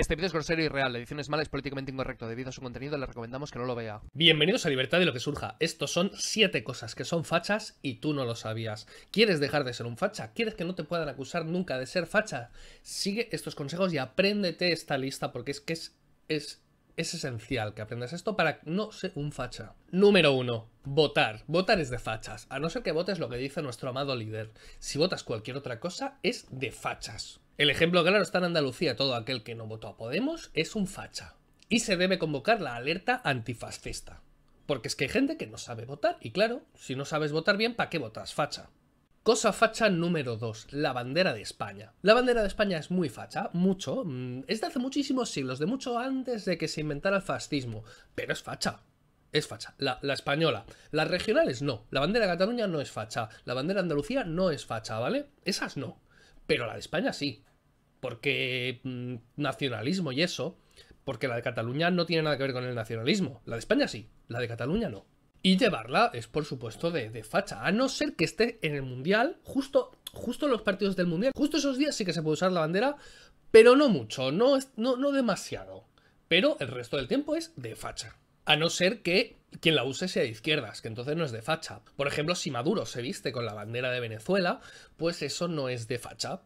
Este vídeo es grosero y real, la edición es mala, es políticamente incorrecto. Debido a su contenido, le recomendamos que no lo vea. Bienvenidos a Libertad y lo que surja. Estos son siete cosas que son fachas y tú no lo sabías. ¿Quieres dejar de ser un facha? ¿Quieres que no te puedan acusar nunca de ser facha? Sigue estos consejos y apréndete esta lista porque es que es, es es esencial que aprendas esto para no ser un facha. Número 1. Votar. Votar es de fachas. A no ser que votes lo que dice nuestro amado líder. Si votas cualquier otra cosa, es de fachas. El ejemplo claro está en Andalucía. Todo aquel que no votó a Podemos es un facha. Y se debe convocar la alerta antifascista. Porque es que hay gente que no sabe votar. Y claro, si no sabes votar bien, ¿para qué votas facha? Cosa facha número 2, la bandera de España. La bandera de España es muy facha, mucho, mm, es de hace muchísimos siglos, de mucho antes de que se inventara el fascismo, pero es facha. Es facha. La, española. Las regionales no. La bandera de Cataluña no es facha. La bandera de Andalucía no es facha, ¿vale? Esas no. Pero la de España sí porque mm, nacionalismo y eso, porque la de Cataluña no tiene nada que ver con el nacionalismo. La de España sí, la de Cataluña no. Y llevarla es, por supuesto, de, facha. A no ser que esté en el Mundial, justo, justo en los partidos del Mundial, justo esos días sí que se puede usar la bandera, pero no mucho, no, no demasiado. Pero el resto del tiempo es de facha. A no ser que quien la use sea de izquierdas, que entonces no es de facha. Por ejemplo, si Maduro se viste con la bandera de Venezuela, pues eso no es de facha,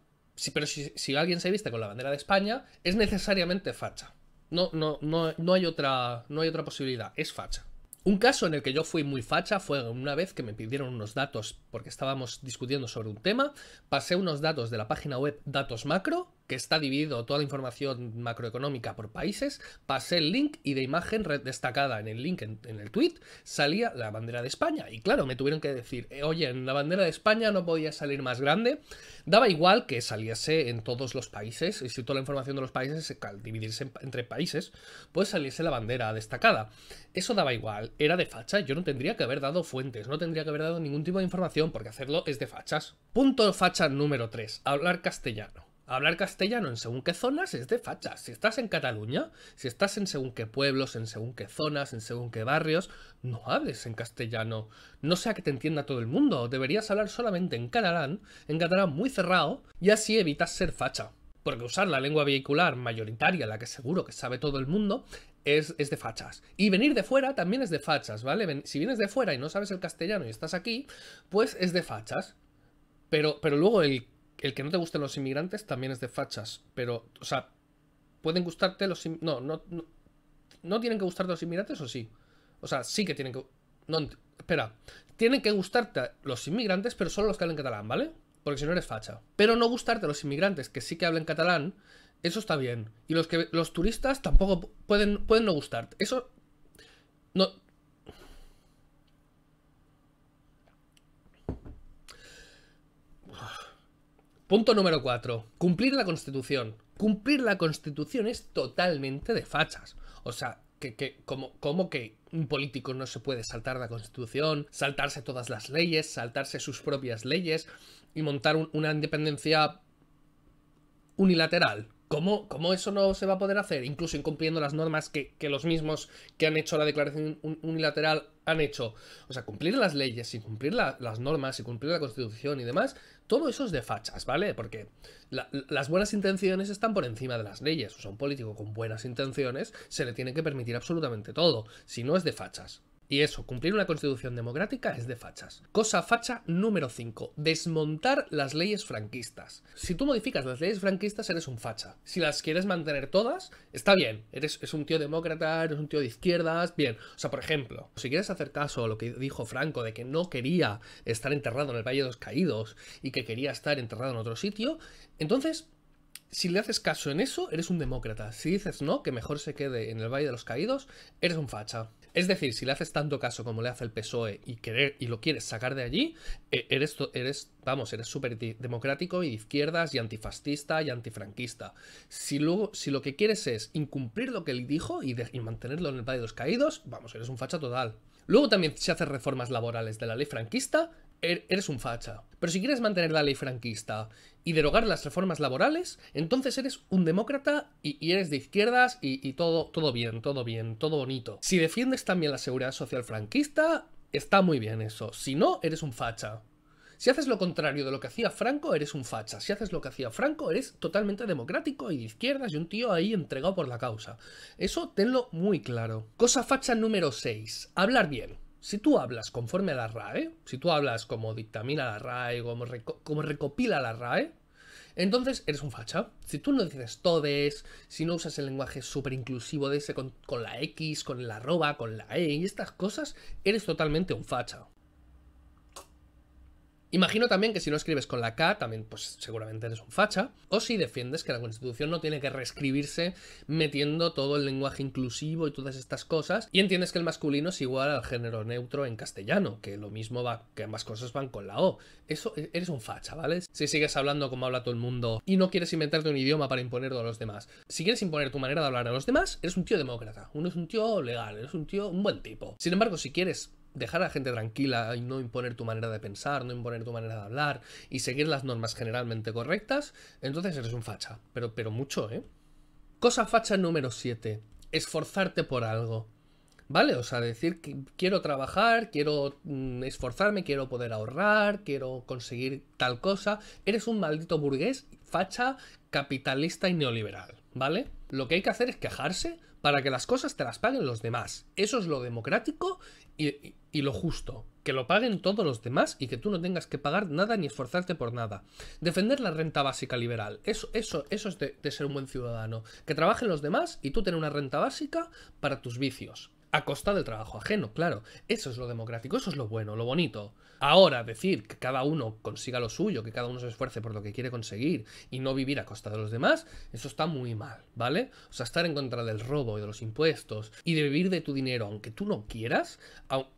pero si, alguien se viste con la bandera de España, es necesariamente facha. No, no, no, hay otra, no hay otra posibilidad, es facha. Un caso en el que yo fui muy facha fue una vez que me pidieron unos datos porque estábamos discutiendo sobre un tema, pasé unos datos de la página web Datos Macro que está dividido toda la información macroeconómica por países, pasé el link y de imagen destacada en el link en, el tweet salía la bandera de España. Y claro, me tuvieron que decir, eh, oye, en la bandera de España no podía salir más grande. Daba igual que saliese en todos los países, y si toda la información de los países, eh, al dividirse entre países, pues saliese la bandera destacada. Eso daba igual, era de facha, yo no tendría que haber dado fuentes, no tendría que haber dado ningún tipo de información, porque hacerlo es de fachas. Punto facha número 3, hablar castellano. Hablar castellano en según qué zonas es de fachas. Si estás en Cataluña, si estás en según qué pueblos, en según qué zonas, en según qué barrios, no hables en castellano. No sea que te entienda todo el mundo. Deberías hablar solamente en catalán, en catalán muy cerrado, y así evitas ser facha. Porque usar la lengua vehicular mayoritaria, la que seguro que sabe todo el mundo, es, de fachas. Y venir de fuera también es de fachas, ¿vale? si vienes de fuera y no sabes el castellano y estás aquí, pues es de fachas. Pero, pero luego el el que no te gusten los inmigrantes también es de fachas, pero, o sea, pueden gustarte los... No, no, no, no tienen que gustarte los inmigrantes o sí. O sea, sí que tienen que... No, espera, tienen que gustarte los inmigrantes, pero solo los que hablan catalán, ¿vale? Porque si no eres facha. Pero no gustarte los inmigrantes que sí que hablan catalán, eso está bien. Y los que los turistas tampoco pueden, pueden no gustarte. Eso no, Punto número 4. Cumplir la Constitución. Cumplir la Constitución es totalmente de fachas. O sea, que, que como, que un político no se puede saltar la Constitución, saltarse todas las leyes, saltarse sus propias leyes y montar una independencia unilateral. ¿Cómo, eso no se va a poder hacer? Incluso incumpliendo las normas que, que los mismos que han hecho la declaración unilateral han hecho. O sea, cumplir las leyes y cumplir las normas y cumplir la constitución y demás, todo eso es de fachas, ¿vale? Porque las buenas intenciones están por encima de las leyes. O sea, un político con buenas intenciones se le tiene que permitir absolutamente todo, si no es de fachas. Y eso, cumplir una constitución democrática es de fachas. Cosa facha número 5. Desmontar las leyes franquistas. Si tú modificas las leyes franquistas, eres un facha. Si las quieres mantener todas, está bien. Eres es un tío demócrata, eres un tío de izquierdas, bien. O sea, por ejemplo, si quieres hacer caso a lo que dijo Franco de que no quería estar enterrado en el Valle de los Caídos y que quería estar enterrado en otro sitio, entonces si le haces caso en eso, eres un demócrata. Si dices no, que mejor se quede en el Valle de los Caídos, eres un facha. Es decir, si le haces tanto caso como le hace el PSOE y, querer, y lo quieres sacar de allí, e, eres, eres vamos, eres súper democrático y izquierdas y antifascista y antifranquista. Si, luego, si lo que quieres es incumplir lo que él dijo y, mantenerlo en el país de los Caídos, vamos, eres un facha total. Luego también se hacen reformas laborales de la ley franquista Er-, eres un facha. Pero si quieres mantener la ley franquista y derogar las reformas laborales, entonces eres un demócrata y, eres de izquierdas y, todo, todo bien, todo bien, todo bonito. Si defiendes también la seguridad social franquista, está muy bien eso. Si no, eres un facha. Si haces lo contrario de lo que hacía Franco, eres un facha. Si haces lo que hacía Franco, eres totalmente democrático y de izquierdas y un tío ahí entregado por la causa. Eso tenlo muy claro. Cosa facha número 6. Hablar bien si tú hablas conforme a la RAE, si tú hablas como dictamina la RAE, como, recopila la RAE, entonces eres un facha. Si tú no dices todes, si no usas el lenguaje súper inclusivo de ese con, con, la X, con la arroba, con la E y estas cosas, eres totalmente un facha. Imagino también que si no escribes con la K, también pues seguramente eres un facha, o si defiendes que la Constitución no tiene que reescribirse metiendo todo el lenguaje inclusivo y todas estas cosas, y entiendes que el masculino es igual al género neutro en castellano, que lo mismo va, que ambas cosas van con la O. Eso e, eres un facha, ¿vale? Si sigues hablando como habla todo el mundo y no quieres inventarte un idioma para imponerlo a los demás, si quieres imponer tu manera de hablar a los demás, eres un tío demócrata, uno es un tío legal, eres un tío, un buen tipo. Sin embargo, si quieres dejar a la gente tranquila y no imponer tu manera de pensar, no imponer tu manera de hablar y seguir las normas generalmente correctas, entonces eres un facha. Pero, pero mucho, ¿eh? Cosa facha número 7. Esforzarte por algo. ¿Vale? O sea, decir que quiero trabajar, quiero mm, esforzarme, quiero poder ahorrar, quiero conseguir tal cosa. Eres un maldito burgués, facha, capitalista y neoliberal. ¿Vale? Lo que hay que hacer es quejarse para que las cosas te las paguen los demás. Eso es lo democrático y y lo justo, que lo paguen todos los demás y que tú no tengas que pagar nada ni esforzarte por nada. Defender la renta básica liberal, eso, eso, eso es de, de ser un buen ciudadano. Que trabajen los demás y tú tener una renta básica para tus vicios. A costa del trabajo ajeno, claro. Eso es lo democrático, eso es lo bueno, lo bonito. Ahora, decir que cada uno consiga lo suyo, que cada uno se esfuerce por lo que quiere conseguir y no vivir a costa de los demás, eso está muy mal, ¿vale? O sea, estar en contra del robo y de los impuestos y de vivir de tu dinero, aunque tú no quieras,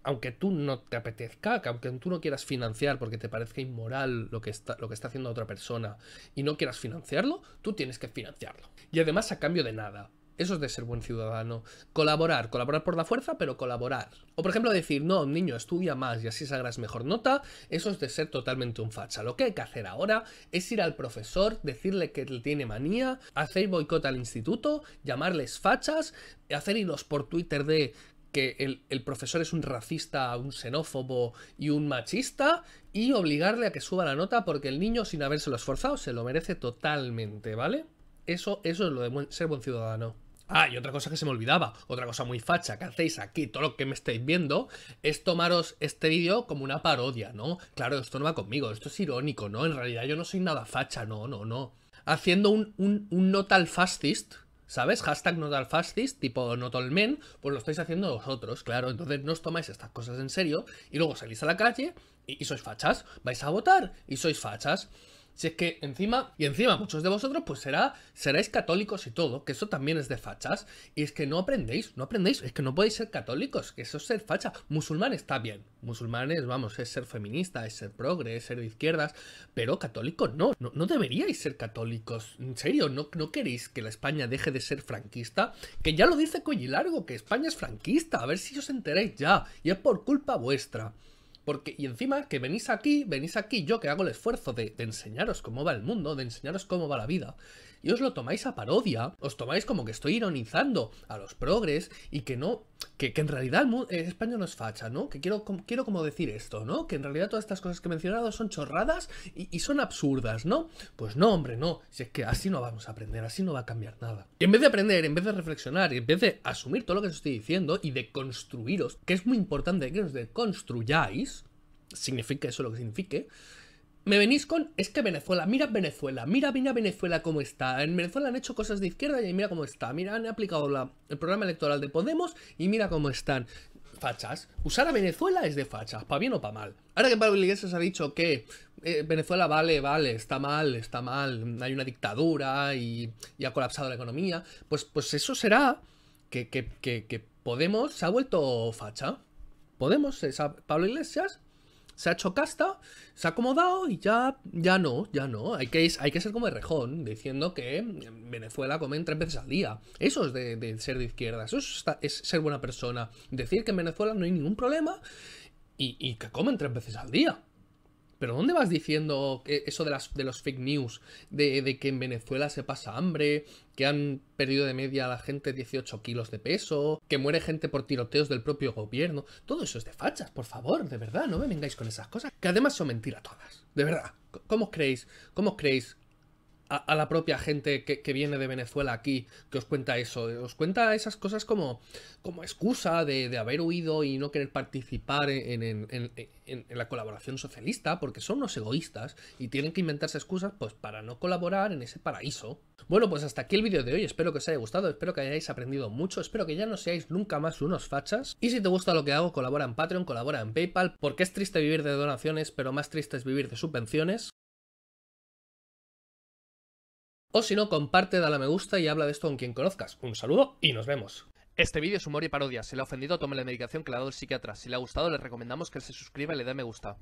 aunque tú no te apetezca, aunque tú no quieras financiar porque te parezca inmoral lo que está, lo que está haciendo otra persona y no quieras financiarlo, tú tienes que financiarlo. Y además a cambio de nada, eso es de ser buen ciudadano. Colaborar, colaborar por la fuerza, pero colaborar. O por ejemplo decir, no, niño, estudia más y así sacarás mejor nota. Eso es de ser totalmente un facha. Lo que hay que hacer ahora es ir al profesor, decirle que tiene manía, hacer boicot al instituto, llamarles fachas, hacer hilos por Twitter de que el, profesor es un racista, un xenófobo y un machista y obligarle a que suba la nota porque el niño sin habérselo esforzado se lo merece totalmente, ¿vale? Eso, eso es lo de ser buen ciudadano. Ah, y otra cosa que se me olvidaba, otra cosa muy facha que hacéis aquí, todo lo que me estáis viendo, es tomaros este vídeo como una parodia, ¿no? Claro, esto no va conmigo, esto es irónico, ¿no? En realidad yo no soy nada facha, no, no, no. Haciendo un, un, fascist, ¿sabes? Hashtag Notal fascist, tipo no men, pues lo estáis haciendo vosotros, claro. Entonces no os tomáis estas cosas en serio y luego salís a la calle y sois fachas, vais a votar y sois fachas. Si es que encima, y encima muchos de vosotros, pues será, seréis católicos y todo, que eso también es de fachas. Y es que no aprendéis, no aprendéis, es que no podéis ser católicos, que eso es ser facha. Musulmanes está bien, musulmanes, vamos, es ser feminista, es ser progre, es ser de izquierdas, pero católicos no, no, no deberíais ser católicos. En serio, ¿No, ¿no queréis que la España deje de ser franquista? Que ya lo dice Largo, que España es franquista, a ver si os enteráis ya, y es por culpa vuestra. Porque, y encima, que venís aquí, venís aquí, yo que hago el esfuerzo de, de enseñaros cómo va el mundo, de enseñaros cómo va la vida, y os lo tomáis a parodia, os tomáis como que estoy ironizando a los progres y que no que, en realidad el, eh, español no es facha, ¿no? Que quiero, quiero como decir esto, ¿no? Que en realidad todas estas cosas que he mencionado son chorradas y, y, son absurdas, ¿no? Pues no, hombre, no. Si es que así no vamos a aprender, así no va a cambiar nada. Y en vez de aprender, en vez de reflexionar, en vez de asumir todo lo que os estoy diciendo y de construiros, que es muy importante que os deconstruyáis, significa eso lo que signifique, me venís con, es que Venezuela, mira Venezuela, mira, mira Venezuela cómo está. En Venezuela han hecho cosas de izquierda y mira cómo está. Mira, han aplicado el programa electoral de Podemos y mira cómo están. Fachas. Usar a Venezuela es de fachas, para bien o para mal. Ahora que Pablo Iglesias ha dicho que eh, Venezuela vale, vale, está mal, está mal, hay una dictadura y, ha colapsado la economía, pues, pues eso será que, que Podemos se ha vuelto facha. Podemos, Pablo Iglesias se ha hecho casta, se ha acomodado y ya, ya no, ya no. Hay que, hay que ser como el rejón, diciendo que Venezuela comen tres veces al día. Eso es de, ser de izquierda, eso es, ser buena persona. Decir que en Venezuela no hay ningún problema y que comen tres veces al día. Pero ¿dónde vas diciendo eso de, las, de los fake news? De, de, que en Venezuela se pasa hambre, que han perdido de media a la gente 18 kilos de peso, que muere gente por tiroteos del propio gobierno. Todo eso es de fachas, por favor, de verdad, no me vengáis con esas cosas, que además son mentira todas. De verdad, ¿cómo os creéis? ¿Cómo os creéis a, la propia gente que, viene de Venezuela aquí, que os cuenta eso, os cuenta esas cosas como, como excusa de, haber huido y no querer participar en, en, la colaboración socialista, porque son unos egoístas y tienen que inventarse excusas pues para no colaborar en ese paraíso. Bueno, pues hasta aquí el vídeo de hoy, espero que os haya gustado, espero que hayáis aprendido mucho, espero que ya no seáis nunca más unos fachas, y si te gusta lo que hago, colabora en Patreon, colabora en Paypal, porque es triste vivir de donaciones, pero más triste es vivir de subvenciones, o si no, comparte, dale a me gusta y habla de esto con quien conozcas. Un saludo y nos vemos. Este vídeo es humor y parodia. Si le ha ofendido, tome la medicación que le ha dado el psiquiatra. Si le ha gustado, le recomendamos que se suscriba y le dé me gusta.